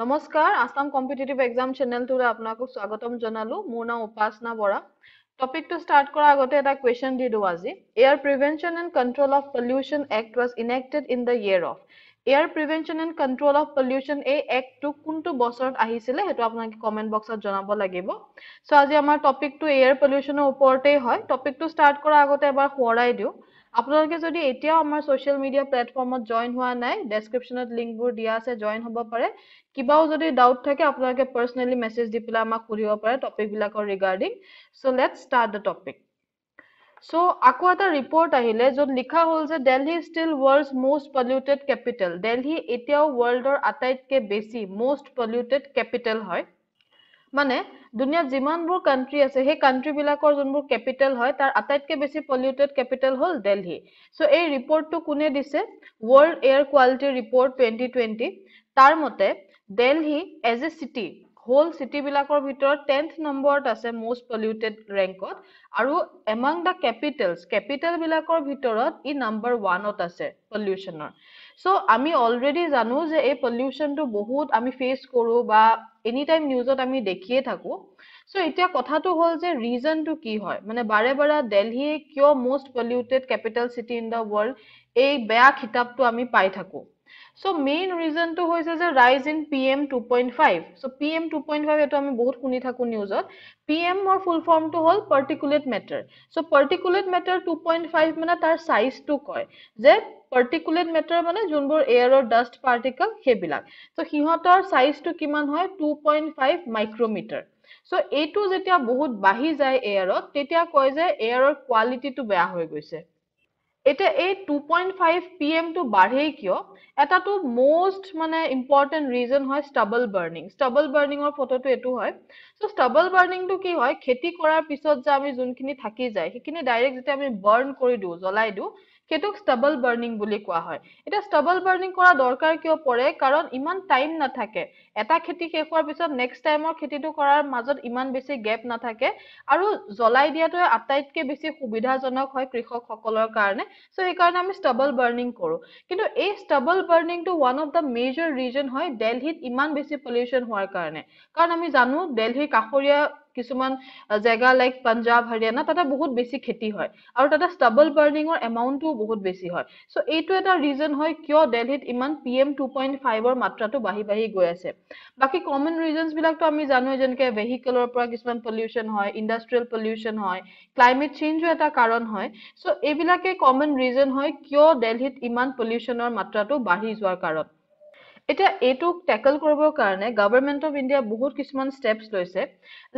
নমস্কাৰ Assam competitive exam চ্যানেলটোৰে আপোনাক স্বাগতম জনালো মোৰ নাম উপাসনা বৰা টপিকটো ষ্টাৰ্ট কৰাৰ আগতে এটা কুৱেশ্যন দি দিওঁ আজি air prevention and control of pollution act was enacted in the year of air prevention and control of pollution এই এক্টটো কোনটো বছৰত আহিছিলে সেইটো আপোনালোকে কমেণ্ট বক্সত জনাব লাগিব চ' আজি আমাৰ টপিকটো এয়াৰ পলিউশ্যনৰ ওপৰতেই হয় টপিকটো ষ্টাৰ্ট কৰাৰ আগতে এবাৰ সোঁৱৰাই দিওঁ আপোনালোকে যদি এতিয়াও আমাৰ ছ'চিয়েল মিডিয়া প্লেটফৰ্মত জইন হোৱা নাই ডেছক্ৰিপশ্যনত লিংকবোৰ দিয়া আছে জইন হ'ব পাৰে কিবাও যদি ডাউট থাকে আপোনালোকে পাৰ্চনেলি মেছেজ দি পেলাই আমাক সুধিব পাৰে টপিকবিলাকৰ regarding so' let start the topic so' আকৌ এটা ৰিপৰ্ট আহিলে য'ত লিখা হ'ল যে Delhi still world most polluted capital Delhi এতিয়াও ৱৰ্ল্ডৰ আটাইতকৈ বেছি মষ্ট পলিউটেড কেপিটেল হয় মানে দুনিয়াত যিমানবোৰ কাণ্ট্ৰি আছে সেই কাণ্ট্ৰিবিলাকৰ যোনবোৰ কেপিটেল হয় তাৰ আটাইতকৈ বেছি পলিউটেড কেপিটেল হ'ল দেলহি চ' এই ৰিপৰ্টটো কোনে দিছে world air quality report twenty twenty তাৰ মতে দেলহি এজ এ চিটি হোল চিটিবিলাকৰ ভিতৰত টেনথ নম্বৰত আছে মষ্ট পলিউটেড ৰেংকত আৰু এমাং দ্য কেপিটেলছ কেপিটেলবিলাকৰ ভিতৰত ই নাম্বাৰ ওৱানত আছে পলিউশ্যনৰ চ' আমি অলৰেডি জানো যে এই পলিউশ্যনটো বহুত আমি ফেচ কৰোঁ বা এনি টাইম নিউজত আমি দেখিয়ে থাকোঁ চ' এতিয়া কথাটো হ'ল যে ৰিজনটো কি হয় মানে বাৰে বাৰে দেলহিয়ে কিয় most polluted capital city in the world এই বেয়া খিতাপটো আমি পাই থাকোঁ সো মেইন ৰিজনটো হৈছে যে rise in P M two point five so' P M two point five এইটো আমি বহুত শুনি থাকোঁ নিউজত পি এমৰ ফুল ফৰ্মটো হ'ল particulate matter so' particulate matter two point five মানে তাৰ চাইজটো কয় যে পাৰ্টিকুলেট মেটাৰ মানে যোনবোৰ এয়াৰৰ ডাষ্ট পাৰ্টিকল সেইবিলাক চ' সিহঁতৰ চাইজটো কিমান হয় two point five micrometer so' এইটো যেতিয়া বহুত বাঢ়ি যায় এয়াৰত তেতিয়া কয় যে এয়াৰৰ কোৱালিটিটো বেয়া হৈ গৈছে এতিয়া এই 2.5 পিএম টো বাড়ে কিয় এটাটো তো মানে ইম্পর্টেন্ট রিজন হয় স্টাবল বার্নিং স্টাবল বার্নিং এর ফটো এইটো হয় সো স্টাবল বার্নিং তো কি হয় খেতি কৰাৰ পিছত যে আমি যোনখিনি থাকি যায় সেইখিনি ডাইৰেক্ট যেতিয়া আমি বাৰ্ন কৰি দিওঁ জ্বলাই দিওঁ সেইটোক ষ্টাবল বাৰ্ণিং বুলি কোৱা হয় এতিয়া ষ্টাবল বাৰ্ণিং কৰা দৰকাৰ কিয় পৰে কাৰণ ইমান টাইম নাথাকে এটা খেতি শেষ হোৱাৰ পিছত নেক্সট টাইমৰ খেতিটো কৰাৰ মাজত ইমান বেছি গেপ নাথাকে আৰু জ্বলাই দিয়াটোৱে আটাইতকৈ বেছি সুবিধাজনক হয় কৃষকসকলৰ কাৰণে চ' সেইকাৰণে আমি ষ্টাবল বাৰ্ণিং কৰোঁ কিন্তু এই ষ্টাবল বাৰ্ণিংটো one of the major reason হয় দেলহিত ইমান বেছি পলিউশ্যন হোৱাৰ কাৰণে কাৰণ আমি জানো দেলহিৰ কাষৰীয়া কিছুমান জেগা লাইক পাঞ্জাব হাৰিয়ানা তাতে বহুত বেছি খেতি হয় আৰু তাতে ষ্টাবল বাৰ্ণিঙৰ এমাউণ্টটো বহুত বেছি হয় চ' এইটো এটা ৰিজন হয় কিয় দেলহিত ইমান পি এম টু পইণ্ট ফাইভৰ মাত্ৰাটো বাঢ়ি বাঢ়ি গৈ আছে বাকী কমন ৰিজনছবিলাকতো আমি জানোৱেই যেনেকৈ ভেহিকেলৰ পৰা কিছুমান পলিউশ্যন হয় ইণ্ডাষ্ট্ৰিয়েল পলিউশ্যন হয় ক্লাইমেট চেঞ্জো এটা কাৰণ হয় চ' এইবিলাকেই কমন ৰিজন হয় কিয় দেলহিত ইমান পলিউশ্যনৰ মাত্ৰাটো বাঢ়ি যোৱাৰ কাৰণ এতিয়া এইটোক টেকল কৰিবৰ কাৰণে গভৰ্ণমেণ্ট অফ ইণ্ডিয়া বহুত কিছুমান ষ্টেপছ লৈছে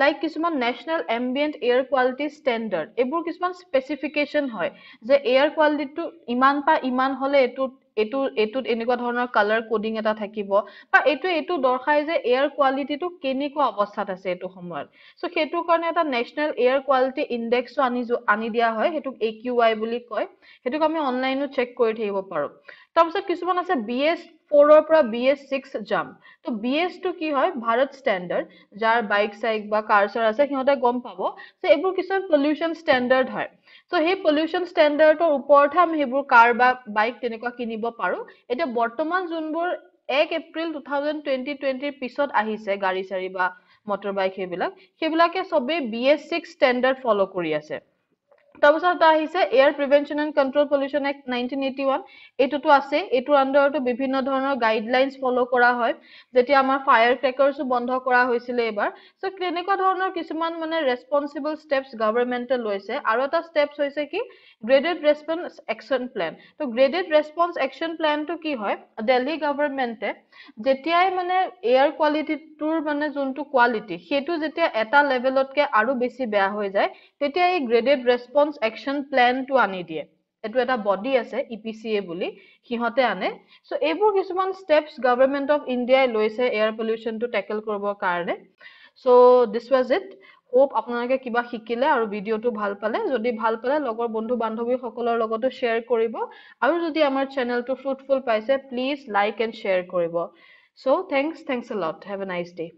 লাইক কিছুমান national ambient air quality standard এইবোৰ কিছুমান স্পেচিফিকেশ্যন হয় যে এয়াৰ কোৱালিটিটো ইমান পৰা ইমান হ'লে এইটোত এইটো এইটোত এনেকুৱা ধৰণৰ কালাৰ কডিং এটা থাকিব বা এইটোৱে এইটো দৰ্শাই যে এয়াৰ কোৱালিটিটো কেনেকুৱা অৱস্থাত আছে এইটো সময়ত চ' সেইটোৰ কাৰণে এটা নেশ্যনেল এয়াৰ কোৱালিটি ইণ্ডেক্সো আনি আনি দিয়া হয় সেইটোক এ কিউ আই বুলি কয় সেইটোক আমি অনলাইনো চেক কৰি থাকিব পাৰোঁ তাৰপিছত কিছুমান আছে বি এছ ফ'ৰৰ পৰা বি এছ ছিক্স যাম তো বি এছটো কি হয় ভাৰত ষ্টেণ্ডাৰ্ড যাৰ বাইক চাইক বা কাৰ চাৰ আছে সিহঁতে গম পাব চ' এইবোৰ কিছুমান পলিউশ্যন ষ্টেণ্ডাৰ্ড হয় চ' সেই পলিউশ্যন ষ্টেণ্ডাৰ্ডৰ ওপৰতহে আমি সেইবোৰ কাৰ বা বাইক তেনেকুৱা কিনিব পাৰোঁ এতিয়া বৰ্তমান যোনবোৰ এক এপ্ৰিল টু থাউজেণ্ড টুৱেণ্টি টুৱেণ্টিৰ পিছত আহিছে গাড়ী চাৰি বা মটৰ বাইক সেইবিলাক সেইবিলাকে চবেই B S six standard follow' কৰি আছে তাৰপিছত আহিছে air prevention and control pollution act nineteen eighty one এইটোতো আছে এইটোৰ আণ্ডাৰতো বিভিন্ন ধৰণৰ গাইডলাইনছ ফ'ল' কৰা হয় যেতিয়া আমাৰ ফায়াৰ ক্ৰেকাৰ্ছো বন্ধ কৰা হৈছিলে এইবাৰ চ' কেনেকুৱা ধৰণৰ কিছুমান মানে ৰেচপনচিবল ষ্টেপছ গভৰ্ণমেণ্টে লৈছে আৰু এটা ষ্টেপছ হৈছে কি গ্ৰেডেড ৰেচপন্স একশ্যন প্লেন ত' গ্ৰেডেড ৰেচপন্স একশ্যন প্লেনটো কি হয় দেলহি গভৰ্ণমেণ্টে যেতিয়াই মানে এয়াৰ কোৱালিটিটোৰ মানে যোনটো কোৱালিটি সেইটো যেতিয়া এটা লেভেলতকৈ আৰু বেছি বেয়া হৈ যায় তেতিয়া এই গ্ৰেডেড ৰেচপন্স ৰেছপঞ্চ একশ্যন প্লেনটো আনি দিয়ে এইটো এটা বডি আছে ই e বুলি সিহঁতে আনে চ' এইবোৰ কিছুমান ষ্টেপছ গভৰ্ণমেণ্ট অফ ইণ্ডিয়াই লৈছে এয়াৰ পলিউশ্যনটো টেকেল কৰিবৰ কাৰণে so' this was it hope আপোনালোকে কিবা শিকিলে আৰু ভিডিঅ'টো ভাল পালে যদি ভাল পালে লগৰ বন্ধু বান্ধৱীসকলৰ লগতো শ্বেয়াৰ কৰিব আৰু যদি আমাৰ চেনেলটো ফ্ৰুটফুল পাইছে প্লিজ লাইক এণ্ড শ্বেয়াৰ কৰিব so' thanks thanks a lot have a nice day'